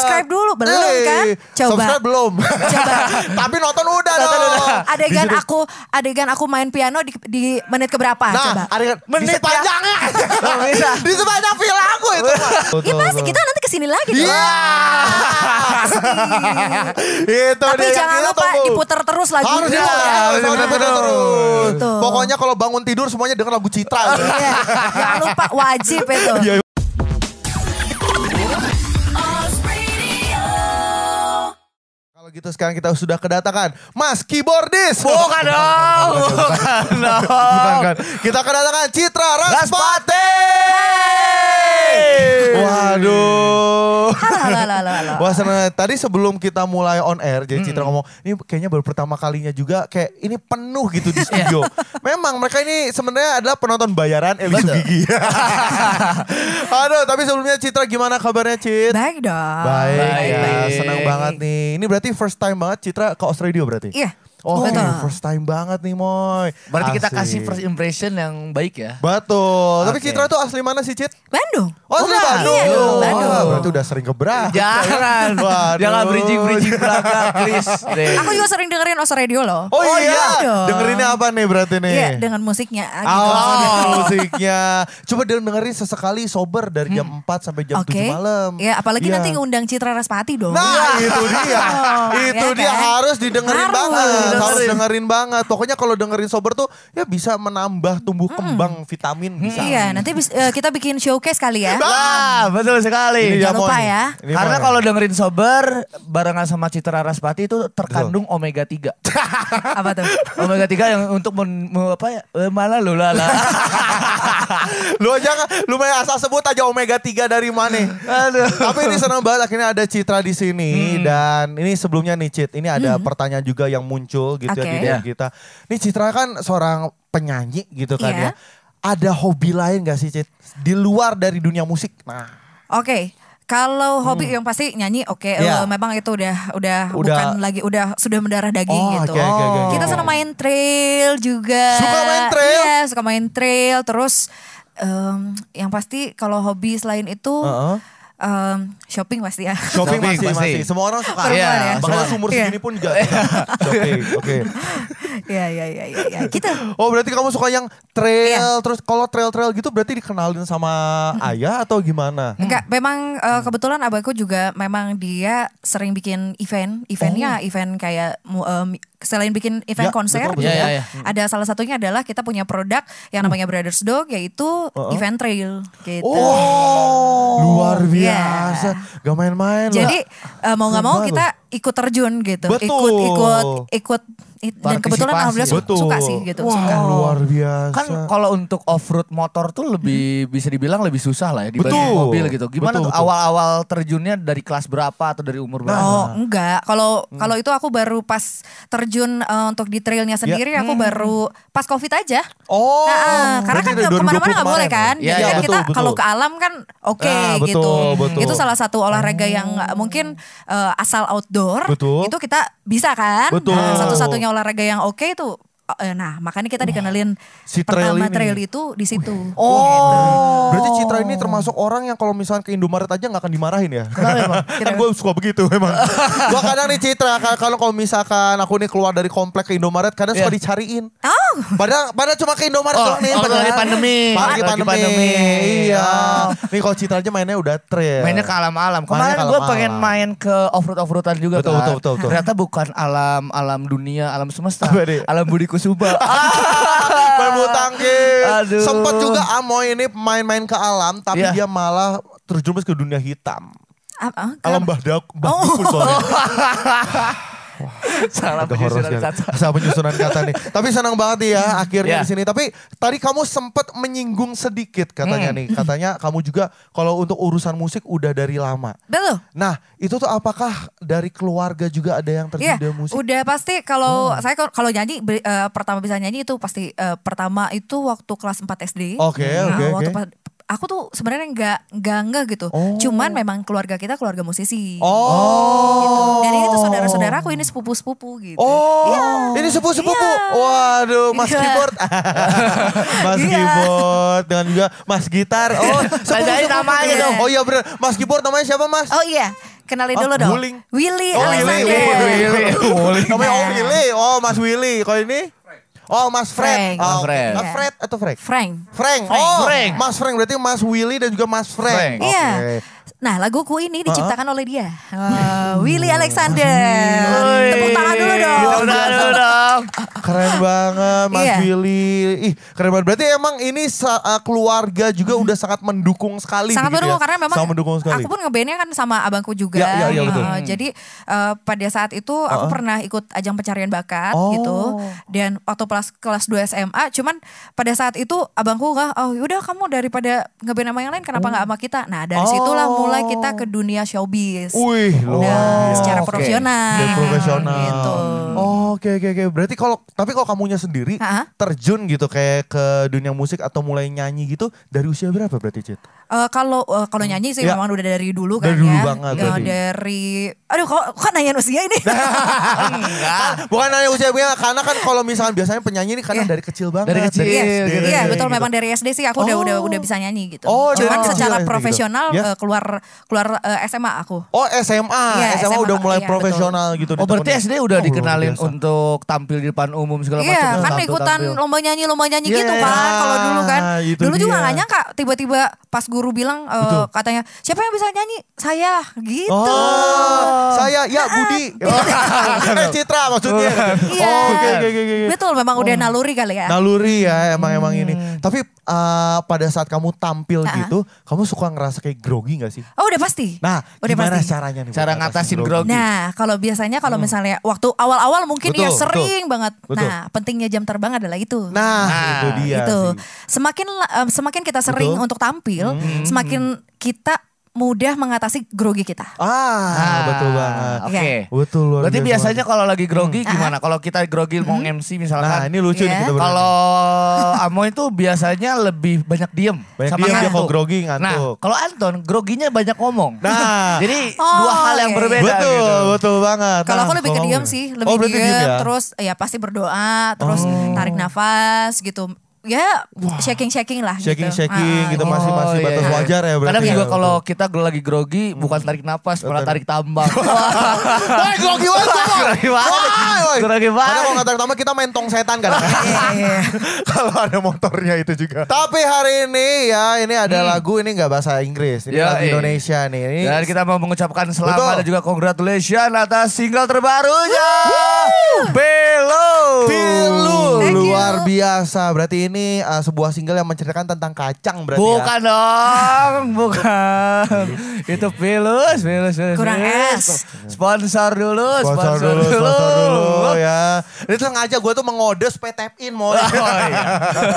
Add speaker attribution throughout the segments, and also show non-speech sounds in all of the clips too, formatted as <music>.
Speaker 1: subscribe dulu belum hey, kan? Coba. Subscribe belum. Coba. <laughs> Tapi nonton udah nonton dong. Udah. Adegan Bisa aku adegan aku main piano di, di menit keberapa? Nah, coba. Adegan, menit di sepanjangnya. <laughs> Oh, bisa. di sepanjang film aku itu. Iya <laughs> pasti kita nanti kesini lagi. Iya. Yeah. itu Tapi dia jangan lupa tunggu. diputer terus lagi. Harus ya, harus diputer
Speaker 2: terus. terus. Pokoknya kalau bangun tidur semuanya dengar lagu Citra. Iya.
Speaker 1: jangan lupa wajib itu. Iya.
Speaker 2: Kalau gitu sekarang kita sudah kedatangan Mas Keyboardis. Bukan dong. Bukan, dong. bukan, Kita kedatangan Citra Raspati. Raspati. Waduh.
Speaker 1: Halo, halo, halo, halo.
Speaker 2: Wah Tadi sebelum kita mulai on air, jadi Citra ngomong, ini kayaknya baru pertama kalinya juga kayak ini penuh gitu di studio. <laughs> Iya. Memang mereka ini sebenarnya adalah penonton bayaran Eli Sugigi. <laughs> Aduh, tapi sebelumnya Citra gimana kabarnya Cit? Baik dong. Baik, ya. baik ya, senang banget nih. Ini berarti first time banget Citra ke Australia berarti? Iya. Yeah. Oh, iya. okay, oh. first time banget nih Moy. Berarti Asik. kita kasih first impression yang baik ya. Betul. Okay. Tapi Citra tuh asli mana sih, Cit? Bandung. Oh, asli oh, Bandung. Iya, oh, Bandung. Oh, berarti udah sering ke Braga. Jangan. Waduh. Jangan berijing-berijing Braga, Chris. <laughs> Aku
Speaker 1: juga sering dengerin Os Radio loh. Oh, oh iya. iya.
Speaker 2: Dengerinnya apa nih berarti nih? Iya, dengan
Speaker 1: musiknya. Oh, gitu. Oh, <laughs>
Speaker 2: musiknya. Coba dengerin sesekali sober dari jam hmm. 4 sampai jam okay. 7
Speaker 1: malam. Ya, apalagi ya. nanti ngundang Citra Raspati dong. Nah, iya. itu dia. Oh, <laughs> itu ya dia kan? harus didengerin harus.
Speaker 2: banget. Iya, dengerin. harus dengerin banget. Pokoknya kalau dengerin sober tuh ya bisa menambah tumbuh hmm. kembang vitamin
Speaker 1: bisa. Iya, nanti bis, uh, kita bikin showcase kali ya. Nah,
Speaker 2: betul sekali. Ini Jangan lupa ya. Ini Karena kalau dengerin sober barengan sama Citra Raspati itu terkandung betul. omega 3. <laughs> apa tuh? Omega 3 yang untuk men, men, apa ya? Eh, malah lu lala. <laughs> lu aja lu main asal sebut aja omega 3 dari mana. Aduh. Tapi ini senang banget akhirnya ada Citra di sini hmm. dan ini sebelumnya nih Cit, ini ada hmm. pertanyaan juga yang muncul muncul gitu okay. ya di yeah. kita. Ini Citra kan seorang penyanyi gitu kan yeah. ya. Ada hobi lain gak sih Cit? Di luar dari dunia musik? Nah.
Speaker 1: Oke. Okay. Kalau hobi hmm. yang pasti nyanyi, oke, okay, yeah. uh, iya. memang itu udah, udah udah bukan lagi udah sudah mendarah daging oh, gitu. Okay, okay, okay, Kita senang main trail juga. Suka main trail? Iya, suka main trail. Terus um, yang pasti kalau hobi selain itu. Uh -uh Um, shopping pasti ya. Shopping, shopping pasti, pasti. pasti. Semua orang suka. Iya. yeah. ya. Bahkan umur yeah. segini iya. pun juga. <laughs> shopping, oke. Iya, iya, iya, iya.
Speaker 2: Kita. Iya. Gitu. Oh berarti kamu suka yang trail, yeah. terus kalau trail-trail gitu berarti dikenalin sama hmm. ayah atau gimana?
Speaker 1: Enggak, memang uh, kebetulan abahku juga memang dia sering bikin event. Eventnya oh. event kayak um, selain bikin event ya, konser betul, gitu betul, ya, ya, ya. ya. Mm. ada salah satunya adalah kita punya produk yang mm. namanya Brothers Dog yaitu uh -uh. event trail gitu. Oh, luar iya. biasa, yeah. gak main-main. Jadi lah. Eh, mau nggak mau kita ikut terjun gitu, Betul. ikut ikut ikut dan kebetulan alhamdulillah Betul. suka sih gitu. Wah, suka. luar kan
Speaker 2: biasa. Kan kalau untuk off road motor tuh lebih hmm. bisa dibilang lebih susah lah ya dibanding betul. mobil gitu. Gimana betul, tuh awal-awal terjunnya dari kelas berapa atau dari umur berapa? Oh, nah.
Speaker 1: enggak. Kalau hmm. kalau itu aku baru pas terjun uh, untuk di trailnya ya. sendiri ya. aku hmm. baru pas Covid aja. Oh. Nah, uh, karena kan kemana-mana nggak boleh ya, kan? Jadi ya, kan betul, kita kalau ke alam kan oke
Speaker 2: okay, nah, gitu. Itu salah
Speaker 1: satu olahraga yang mungkin eh, asal outdoor itu kita bisa kan? Nah, satu-satunya olahraga yang oke okay tuh Oh, eh, nah makanya kita dikenalin si trail pertama ini. trail itu di situ. Oh. oh gitu. gitu. Berarti
Speaker 2: Citra ini oh. termasuk orang yang kalau misalnya ke Indomaret aja nggak akan dimarahin ya? <laughs> kan gue suka begitu memang <laughs> gue kadang nih Citra kalau kalau misalkan aku nih keluar dari komplek ke Indomaret kadang yeah. suka iya. dicariin. Oh. Padahal padahal cuma ke Indomaret oh, doang nih. Oh, lagi pandemi. Lagi pandemi. pandemi. Iya. nih kalau Citra aja mainnya udah trail. Mainnya ke alam-alam. Kemarin gue pengen main ke off road off roadan juga betul, kan. Betul, betul, betul. Ternyata bukan alam alam dunia, alam semesta, alam budiku Suba. <laughs> Bulu tangkis. Sempat juga Amoy ini main-main ke alam tapi yeah. dia malah terjerumus ke dunia hitam. Ah, ah, alam bahdak, bahdak oh. <laughs> salah penyusunan kata. Salah penyusunan kata nih. <laughs> Tapi senang banget ya hmm, akhirnya yeah. di sini. Tapi tadi kamu sempat menyinggung sedikit katanya hmm. nih. Katanya kamu juga kalau untuk urusan musik udah dari lama. Betul. Nah, itu tuh apakah dari keluarga juga ada yang terjun yeah, dalam musik? Udah
Speaker 1: pasti kalau hmm. saya kalau nyanyi uh, pertama bisa nyanyi itu pasti uh, pertama itu waktu kelas 4 SD. Oke, okay, nah, oke. Okay, waktu okay aku tuh sebenarnya nggak nggak nggak gitu. Oh. Cuman memang keluarga kita keluarga musisi. Oh. Gitu. Dan ini tuh saudara-saudaraku ini sepupu-sepupu gitu. Oh. Yeah. Ini sepupu-sepupu. Yeah. Waduh, iya. Mas yeah. keyboard.
Speaker 2: <laughs> mas yeah. keyboard dengan juga Mas gitar. Oh, <laughs> sepupu-sepupu namanya iya. dong. Oh iya benar. Mas keyboard namanya siapa, Mas? Oh iya.
Speaker 1: Kenalin oh, dulu dong. Willy. Willy oh, Willy. Willy. Willy. <laughs> Willy. Oh,
Speaker 2: Willy. Oh Willy. Willy. Mas Willy. Kalau oh, ini?
Speaker 1: Oh, Mas Fred. Frank. Oh, Mas
Speaker 2: Fred. Mas Fred
Speaker 1: atau Frank? Frank. Frank.
Speaker 2: Frank. Oh, Frank. Mas Frank berarti Mas Willy dan juga Mas Frank. Frank. Iya. Okay.
Speaker 1: Nah laguku ini diciptakan oleh dia. Eh, hmm. Willy Alexander. Tepuk tangan dulu dong.
Speaker 2: Keren banget Mas iya. Willy. Ih keren banget. Berarti emang ini eh, keluarga juga udah sangat mendukung
Speaker 1: sekali. Sangat ya? mendukung karena memang sangat mendukung sekali. aku pun ngebandnya kan sama abangku juga. Ya, ya, eh, hmm. jadi uh, pada saat itu aku pernah ikut ajang pencarian bakat oh. gitu. Dan waktu kelas, kelas 2 SMA. Cuman pada saat itu abangku gak, oh yaudah kamu daripada ngeband sama yang lain kenapa oh. gak sama kita. Nah dari oh. situlah mulai mulai kita oh. ke dunia showbiz. Wih, luar. Nah, secara profesional.
Speaker 2: Okay. profesional. Gitu. Oke oke oke. Berarti kalau tapi kalau kamunya sendiri ha -ha? terjun gitu kayak ke dunia musik atau mulai nyanyi gitu dari usia berapa berarti Cit?
Speaker 1: Uh, kalau uh, kalau hmm. nyanyi sih ya. memang udah dari dulu kan dari dulu ya. Banget, ya dari aduh kok kan nanya usia ini? <laughs> Enggak.
Speaker 2: Bukan nanya usia punya karena kan kalau misalkan biasanya penyanyi ini kadang yeah. dari kecil banget. Dari kecil. Iya, iya betul gitu. memang
Speaker 1: dari SD sih aku oh. udah udah udah oh. bisa nyanyi gitu. Oh, Cuman secara gitu. profesional gitu. uh, keluar keluar uh, eh, SMA aku.
Speaker 2: Oh SMA, ya, SMA, SMA udah mulai iya, profesional betul. gitu. Oh berarti SD udah oh, dikenalin untuk tampil di depan umum segala iya, macam. Iya kan tampil, ikutan tampil.
Speaker 1: lomba nyanyi lomba nyanyi yeah, gitu kan kalau dulu kan.
Speaker 2: Ah, dulu dia. juga gak nyangka
Speaker 1: tiba-tiba pas guru bilang uh, katanya siapa yang bisa nyanyi saya gitu. Oh, saya ya Budi. <laughs>
Speaker 2: Oh, eh Citra maksudnya. Iya. iya. Oh, okay, okay, okay. Betul
Speaker 1: memang oh. udah naluri kali ya.
Speaker 2: Naluri ya emang emang ini. Hmm. Tapi uh, pada saat kamu tampil uh -huh. gitu, kamu suka ngerasa kayak grogi gak sih?
Speaker 1: Oh udah pasti.
Speaker 2: Nah, udah gimana pasti. caranya nih? Cara ngatasin grogi. Nah,
Speaker 1: kalau biasanya kalau hmm. misalnya waktu awal-awal mungkin ya betul, ya sering betul, banget. Betul. Nah, pentingnya jam terbang adalah itu. Nah, nah itu dia. Itu. Semakin um, semakin kita sering betul. untuk tampil, hmm. semakin kita mudah mengatasi grogi kita. Ah, ah betul banget.
Speaker 2: Oke. Okay. Iya. Betul loh Berarti biasanya kalau lagi grogi hmm. gimana? Ah. Kalau kita grogi hmm. mau MC misalkan. Nah, ini lucu yeah. nih iya. kita Kalau Amo itu biasanya lebih banyak diem. Banyak sama diem, dia kalau grogi nah, ngantuk. Nah, kalau Anton groginya banyak ngomong. Nah, jadi oh, dua hal yang okay. Iya, berbeda Betul, gitu. betul banget. Kalau aku nah. lebih ke diem oh. sih, oh, lebih oh, diem, diem ya? terus
Speaker 1: ya pasti berdoa, terus oh. tarik nafas gitu ya shaking shaking lah shaking gitu. shaking gitu, ah, gitu masih masih oh, iya, batas iya, wajar ya berarti kadang ya. juga ya. kalau
Speaker 2: kita lagi grogi bukan tarik nafas malah tarik tambang <laughs> wah grogi banget grogi banget grogi banget kalau nggak tarik tambang kita main tong setan kan iya, iya, <laughs> kalau ada motornya itu juga tapi hari ini ya ini ada hmm. lagu ini nggak bahasa Inggris ini ya, lagu iya. Indonesia nih ini dan kita mau mengucapkan selamat Betul. dan juga congratulations atas single terbarunya Belo Belo luar biasa berarti ini ini uh, sebuah single yang menceritakan tentang kacang berarti ya? Bukan ya. dong, <laughs> bukan. Itu pilus, pilus, pilus. Kurang es. Sponsor dulu, sponsor, sponsor dulu, dulu. Sponsor dulu ya. Ini sengaja gue tuh mengode supaya tap in mau. Oh, iya.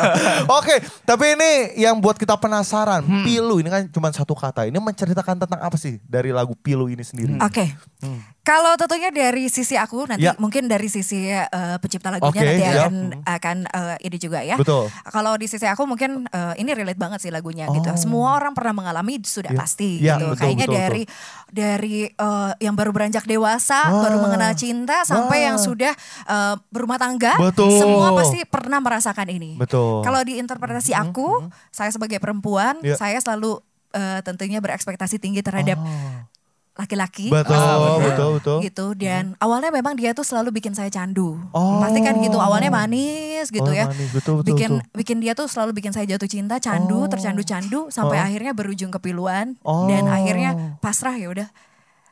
Speaker 2: <laughs> Oke, tapi ini yang buat kita penasaran. Hmm. Pilu ini kan cuma satu kata. Ini menceritakan tentang apa sih dari lagu Pilu ini sendiri? Hmm. Oke.
Speaker 1: Okay. Hmm. Kalau tentunya dari sisi aku nanti ya. mungkin dari sisi uh, pencipta lagunya okay, nanti ya. akan akan uh, ini juga ya. Betul. Kalau di sisi aku mungkin uh, ini relate banget sih lagunya gitu. oh. gitu. Semua orang pernah mengalami sudah yeah. pasti yeah, gitu. Betul, Kayaknya betul, dari betul. dari uh, yang baru beranjak dewasa, ah. baru mengenal cinta sampai yang ah. sudah uh, berumah tangga, betul. semua pasti pernah merasakan ini.
Speaker 2: Betul. Kalau
Speaker 1: di interpretasi mm-hmm, aku, -hmm. saya sebagai perempuan, yeah. saya selalu uh, tentunya berekspektasi tinggi terhadap oh laki-laki. Betul, oh, betul, betul. Gitu mm-hmm. dan hmm. awalnya memang dia tuh selalu bikin saya candu. Oh. Pasti kan gitu awalnya oh, manis gitu oh, ya. Manis.
Speaker 2: Betul, betul, bikin betul.
Speaker 1: bikin dia tuh selalu bikin saya jatuh cinta, candu, oh. tercandu-candu sampai oh. akhirnya berujung kepiluan oh. dan akhirnya pasrah ya udah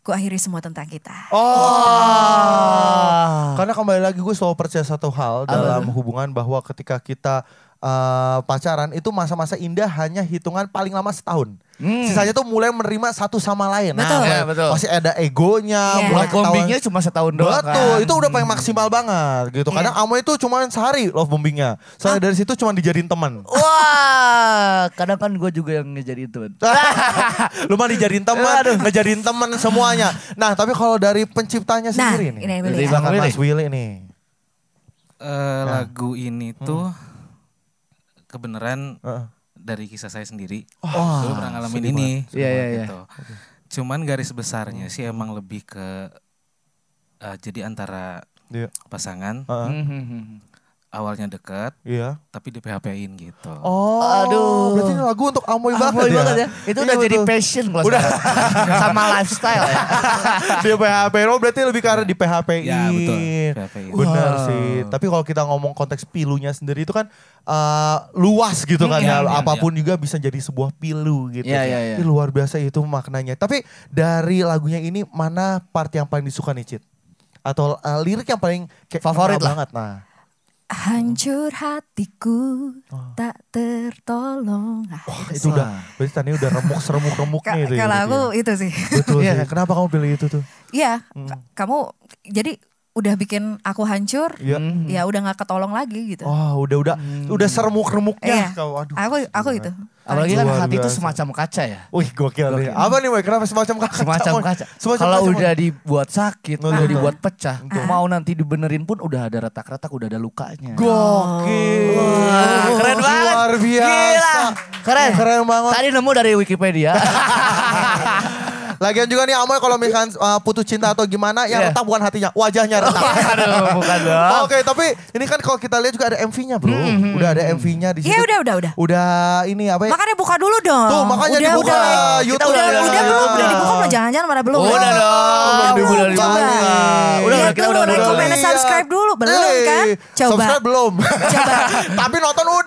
Speaker 1: ku akhiri semua tentang kita. Oh. oh.
Speaker 2: Karena kembali lagi gue selalu percaya satu hal dalam hubungan bahwa ketika kita Eh, pacaran itu masa-masa indah hanya hitungan paling lama setahun. Hmm. Sisanya tuh mulai menerima satu sama lain. Nah, betul. ya, betul. Masih ada egonya, yeah. mulai ketahuan. bombingnya cuma setahun doang. Betul, kan? itu udah paling hmm. maksimal banget gitu. Yeah. Kadang iya. Amoy itu cuma sehari love bombingnya. Soalnya ah. dari situ cuma dijadiin teman.
Speaker 1: Wah,
Speaker 2: kadang kan gue juga yang ngejadiin teman. <laughs> Lu mah dijadiin teman, ngejadiin teman semuanya. Nah, tapi kalau dari penciptanya nah, sendiri ini nih. Ini Willy. Mas Willy nih. Uh, nah. lagu ini tuh hmm kebenaran uh. dari kisah saya sendiri. Oh, dulu pernah ngalamin ini. Iya iya iya. Gitu. Cuman garis besarnya sih hmm. emang lebih ke uh, jadi antara yeah. pasangan. Uh -huh. Hmm, hmm, awalnya dekat, iya. tapi di PHP-in gitu. Oh, aduh. Berarti ini lagu untuk Amoy, Amoy banget, ya? banget ya. Itu iya, udah betul. jadi passion loh. Udah. Sama lifestyle ya. <laughs> di PHP, oh berarti lebih karena di PHP-in. Ya, betul. PHP in. Benar sih. Tapi kalau kita ngomong konteks pilunya sendiri itu kan uh, luas gitu kan ya. ya. ya. Apapun ya. juga bisa jadi sebuah pilu gitu. Iya, iya, iya. Luar biasa itu maknanya. Tapi dari lagunya ini mana part yang paling disuka nih Cit? Atau uh, lirik yang paling favorit lah. banget nah.
Speaker 1: Hancur hatiku oh. tak tertolong. Ah, Wah itu udah,
Speaker 2: berarti tadi udah remuk seremuk remuknya itu. Ya kalau ya, aku ya. itu sih. Betul. Iya, sih. kenapa kamu pilih itu tuh?
Speaker 1: Iya, hmm. kamu jadi udah bikin aku hancur, ya, ya udah nggak ketolong lagi gitu.
Speaker 2: Oh, udah udah hmm. udah seremuk remuknya Iya. aduh,
Speaker 1: aku aku gitu. Apalagi kan hati itu semacam kaca ya.
Speaker 2: Wih, gokil. gokil. Apa nih, wih Kenapa semacam kaca? Semacam kaca. Semacam Kalau kaca, udah dibuat sakit, ah. udah dibuat pecah, ah. mau nanti dibenerin pun udah ada retak-retak, udah ada lukanya. Gokil. Wah, keren banget. Luar biasa. Gila. Keren. Keren banget. Tadi nemu dari Wikipedia. <laughs> Lagian juga nih Amoy kalau misalkan uh, putus cinta atau gimana yang yeah. retak bukan hatinya, wajahnya retak. <laughs> bukan dong. Oke, okay, tapi ini kan kalau kita lihat juga ada MV-nya, Bro. Hmm, -hmm. Udah ada MV-nya hmm, hmm. di sini. Iya, udah, udah, udah. Udah ini
Speaker 1: apa ya? Makanya buka dulu dong. Tuh, makanya udah, dibuka udah, YouTube. Kita udah, udah, udah, belum, udah dibuka belum? Iya. Jangan-jangan mana belum. Udah dong. Udah, belum, coba. Udah, iya. udah, kita udah, udah. subscribe dulu, belum kan? Coba. Subscribe belum. Coba. <laughs> Tapi nonton udah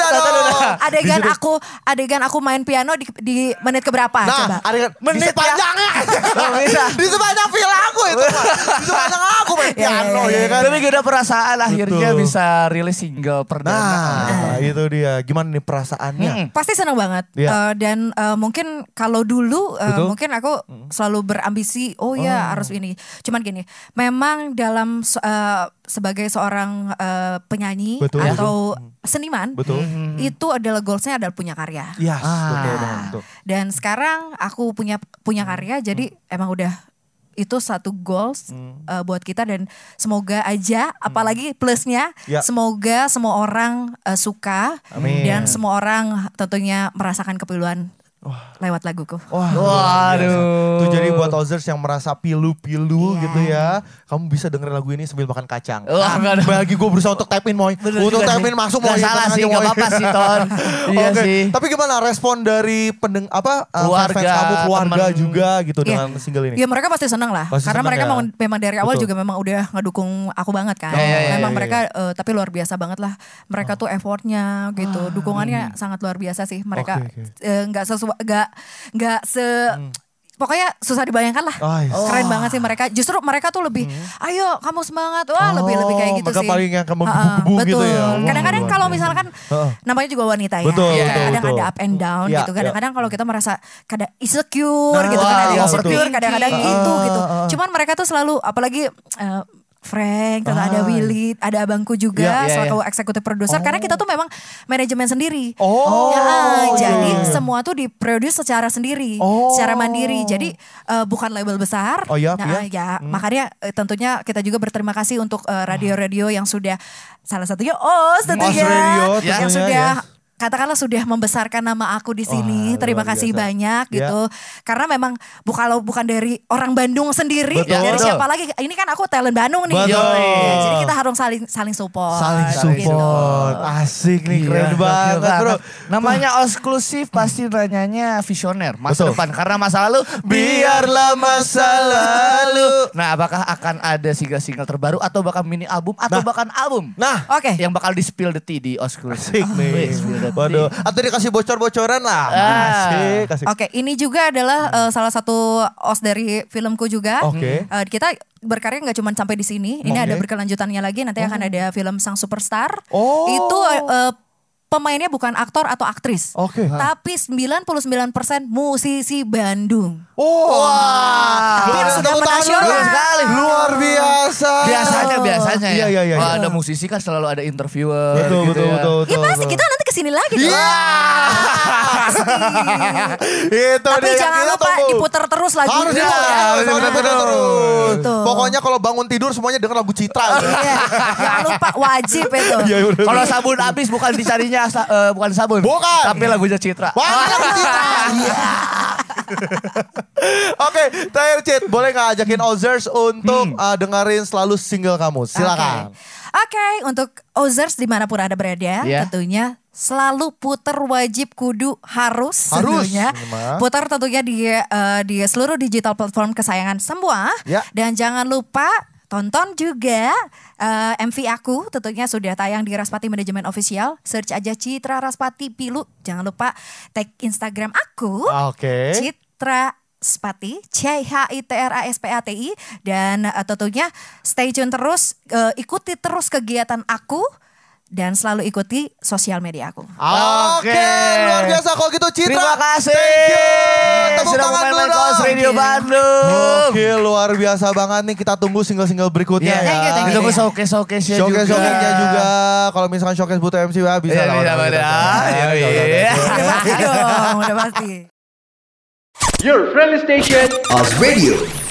Speaker 1: adegan aku adegan aku main piano di, di menit keberapa nah, coba? adegan menit panjangnya. Ya. <laughs> Oh, di sepanjang film aku itu. di sepanjang aku main iya, iya, piano iya, ya, ya, ya. ya kan. Tapi gue udah perasaan Betul. akhirnya bisa
Speaker 2: rilis single perdana. Nah, eh. itu dia. Gimana nih perasaannya? Hmm.
Speaker 1: Pasti senang banget. Ya. Uh, dan uh, mungkin kalau dulu uh, mungkin aku hmm. selalu berambisi, oh ya oh. harus ini. Cuman gini, memang dalam uh, sebagai seorang uh, penyanyi Betul. atau ya seniman betul mm-hmm. itu adalah goalsnya adalah punya karya yes, ah. betul, betul. dan sekarang aku punya punya mm-hmm. karya jadi hmm. emang udah itu satu goals hmm. uh, buat kita dan semoga aja hmm. apalagi mm. plusnya ya. semoga semua orang uh, suka Amin. dan semua orang tentunya merasakan kepiluan Wah. lewat laguku. Wah, Waduh.
Speaker 2: Itu jadi iya. buat Ozers yang merasa pilu-pilu yeah. gitu ya. Kamu bisa dengerin lagu ini sambil makan kacang. Wah, ah, bagi gue berusaha untuk tapin in Moy. Bener untuk tapin in masuk Moy. salah sih, gak apa-apa sih Ton. <laughs> iya okay. sih. Tapi gimana respon dari pendeng apa eh, keluarga, fans kamu, keluarga temen. juga gitu yeah. dengan single ini? Ya
Speaker 1: mereka pasti senang lah. Pasti Karena seneng mereka ya. memang dari awal Betul. juga memang udah ngedukung aku banget kan. yeah, yeah, iya, memang yeah, mereka Uh, tapi luar biasa banget lah. Mereka oh. tuh effortnya gitu. Ah. Dukungannya sangat luar biasa sih. Mereka eh, nggak sesuai gak gak se hmm pokoknya susah dibayangkan lah. Oh, yes. Iya. Keren oh. banget sih mereka. Justru mereka tuh lebih, hmm. ayo kamu semangat, wah oh, lebih lebih kayak gitu oh, mereka sih. paling yang kamu gebu gitu ya. Kadang-kadang kalau misalkan uh. namanya juga wanita ya, betul, ya. betul, kadang betul. ada up and down ya, gitu. Ya. Kadang-kadang ya. kalau kita merasa kadang insecure nah, gitu, kadang ya, insecure, kadang-kadang gitu gitu. Cuman mereka tuh selalu, apalagi uh, Frank, kalau ah. ada Willy, ada abangku juga yeah, yeah, selaku ya. eksekutif produser. Oh. Karena kita oh. tuh memang manajemen sendiri. Oh. Ya, oh. jadi yeah. semua tuh diproduce secara sendiri, oh. secara mandiri. Jadi uh, bukan label besar. Oh iya. Nah, yeah. ya hmm. makanya eh, tentunya kita juga berterima kasih untuk eh, hmm. radio-radio uh, yang sudah salah satunya OS tentunya, Os radio, tentunya yang sudah Yeah katakanlah sudah membesarkan nama aku di sini. Oh, Terima kasih biasa. banyak yeah. gitu. Karena memang bu, kalau bukan dari orang Bandung sendiri, ya, betul, dari betul. siapa lagi? Ini kan aku talent Bandung nih. Betul. Ya, jadi kita harus saling saling support. Saling gitu. support. Gitu.
Speaker 2: Asik nih, keren iya, banget, Iya, bro.
Speaker 1: Namanya eksklusif
Speaker 2: pasti nanyanya visioner masa betul. depan. Karena masa lalu biarlah masa lalu. Nah, apakah akan ada single-single terbaru atau bahkan mini album atau nah. bahkan album? Nah, oke. Okay. Yang bakal di spill the tea di eksklusif. Ah, nih. Sedih. Waduh, atau dikasih bocor-bocoran
Speaker 1: lah. Ah. Oke, okay, ini juga adalah uh, salah satu os dari filmku juga. Oke. Okay. Hmm. Uh, eh, kita berkarya nggak cuma sampai di sini. Ini okay. ada berkelanjutannya lagi. Nanti oh. akan ada film Sang Superstar. Oh. Itu uh, pemainnya bukan aktor atau aktris. Oke. Okay. Tapi 99% musisi Bandung. Oh. Wow. sudah nasional. sekali. Luar biasa. Biasanya biasanya ya. Iya, iya, iya, iya. ada
Speaker 2: musisi kan selalu ada interviewer Betul, gitu betul, ya. betul, ya, betul. Ya
Speaker 1: pasti kita nanti kesini lagi Iya. Iya. <laughs>
Speaker 2: Itu Tapi jangan
Speaker 1: lupa diputar terus lagi. Harus ya, harus diputar
Speaker 2: terus. Pokoknya kalau bangun tidur semuanya denger lagu Citra. Iya. Jangan lupa wajib itu. <laughs> Iya, kalau sabun habis bukan dicarinya lagunya uh, eh, bukan sabun. Bukan. Tapi lagunya Citra. Wah, lagu Citra. <laughs> Iya. Oke, terakhir Cit, boleh gak ajakin Ozers untuk hmm. uh, dengerin selalu single kamu? Silakan. Oke,
Speaker 1: okay. okay, untuk Ozers dimanapun ada berada, yeah. tentunya selalu putar wajib kudu harus, harusnya putar tentunya di uh, di seluruh digital platform kesayangan semua yeah. dan jangan lupa Tonton juga uh, eh, MV aku tentunya sudah tayang di Raspati Manajemen Official. Search aja Citra Raspati Pilu. Jangan lupa tag Instagram aku. Ah, oke. Okay. Citra Spati, C H I T R A S P A T I dan uh, tentunya stay tune terus uh, ikuti terus kegiatan aku dan selalu ikuti sosial media aku.
Speaker 2: Oke, luar biasa kalau gitu Citra. Terima kasih. Thank you. Tepuk tangan dulu Radio Bandung. Oke, luar biasa banget nih. Kita tunggu single-single berikutnya iya, ya. Kita tunggu showcase-showcase-nya juga. Showcase-showcase-nya juga. Kalau misalkan showcase butuh MC bisa lah. Bisa, bisa. Iya, iya, iya. Ah, Udah pasti udah pasti. Your friendly station. Oz Radio.